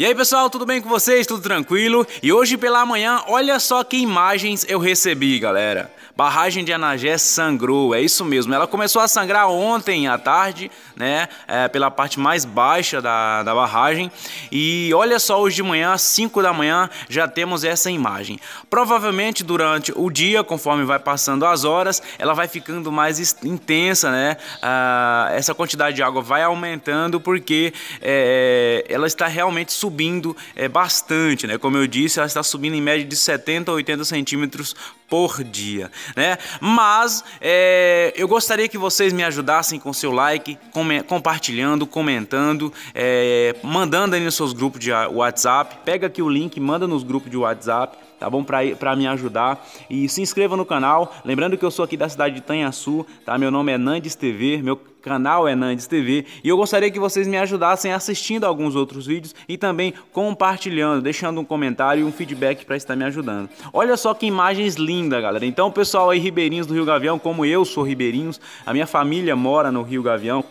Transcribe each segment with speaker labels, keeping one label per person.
Speaker 1: E aí pessoal, tudo bem com vocês? Tudo tranquilo? E hoje pela manhã, olha só que imagens eu recebi, galera. Barragem de Anagé sangrou, é isso mesmo. Ela começou a sangrar ontem à tarde, né? É, pela parte mais baixa da, da barragem. E olha só, hoje de manhã, às 5 da manhã, já temos essa imagem. Provavelmente durante o dia, conforme vai passando as horas, ela vai ficando mais intensa, né? Ah, essa quantidade de água vai aumentando porque é, é ela está realmente subindo subindo é, bastante, né? Como eu disse, ela está subindo em média de 70 a 80 centímetros por dia, né? Mas é, eu gostaria que vocês me ajudassem com seu like, com, compartilhando, comentando, é, mandando aí nos seus grupos de WhatsApp. Pega aqui o link, manda nos grupos de WhatsApp tá bom? Para me ajudar. E se inscreva no canal. Lembrando que eu sou aqui da cidade de Tanhaçu, tá? Meu nome é Nandes TV, meu canal é Nandes TV. E eu gostaria que vocês me ajudassem assistindo alguns outros vídeos e também compartilhando, deixando um comentário e um feedback para estar me ajudando. Olha só que imagens lindas, galera. Então, pessoal aí, ribeirinhos do Rio Gavião, como eu sou ribeirinhos, a minha família mora no Rio Gavião.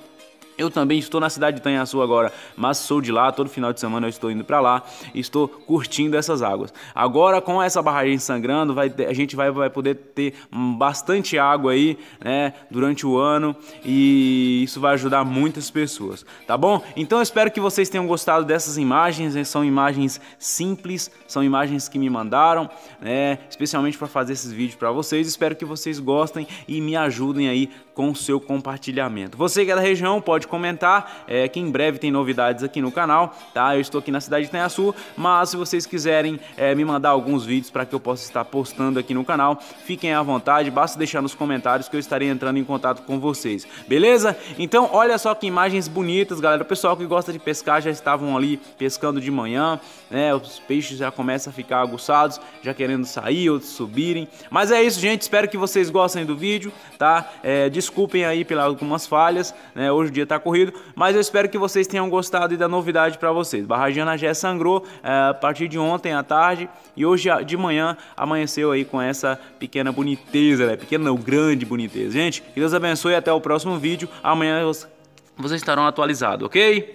Speaker 1: Eu também estou na cidade de Tanhaçu agora, mas sou de lá, todo final de semana eu estou indo para lá e estou curtindo essas águas. Agora com essa barragem sangrando, vai ter, a gente vai, vai poder ter bastante água aí, né, durante o ano e isso vai ajudar muitas pessoas, tá bom? Então eu espero que vocês tenham gostado dessas imagens, né? são imagens simples, são imagens que me mandaram, né, especialmente para fazer esses vídeos para vocês. Espero que vocês gostem e me ajudem aí com o seu compartilhamento. Você que é da região pode comentar é, que em breve tem novidades aqui no canal, tá? Eu estou aqui na cidade de Tenhaçu, mas se vocês quiserem é, me mandar alguns vídeos para que eu possa estar postando aqui no canal, fiquem à vontade, basta deixar nos comentários que eu estarei entrando em contato com vocês, beleza? Então olha só que imagens bonitas, galera. O pessoal que gosta de pescar já estavam ali pescando de manhã, né? Os peixes já começam a ficar aguçados, já querendo sair, outros subirem. Mas é isso, gente. Espero que vocês gostem do vídeo, tá? É, desculpem aí pelas algumas falhas, né? Hoje o dia tá corrido, mas eu espero que vocês tenham gostado e da novidade para vocês. Barragem já sangrou é, a partir de ontem à tarde e hoje de manhã amanheceu aí com essa pequena boniteza, né? pequena não, grande boniteza. Gente, que Deus abençoe e até o próximo vídeo. Amanhã vocês estarão atualizados, ok?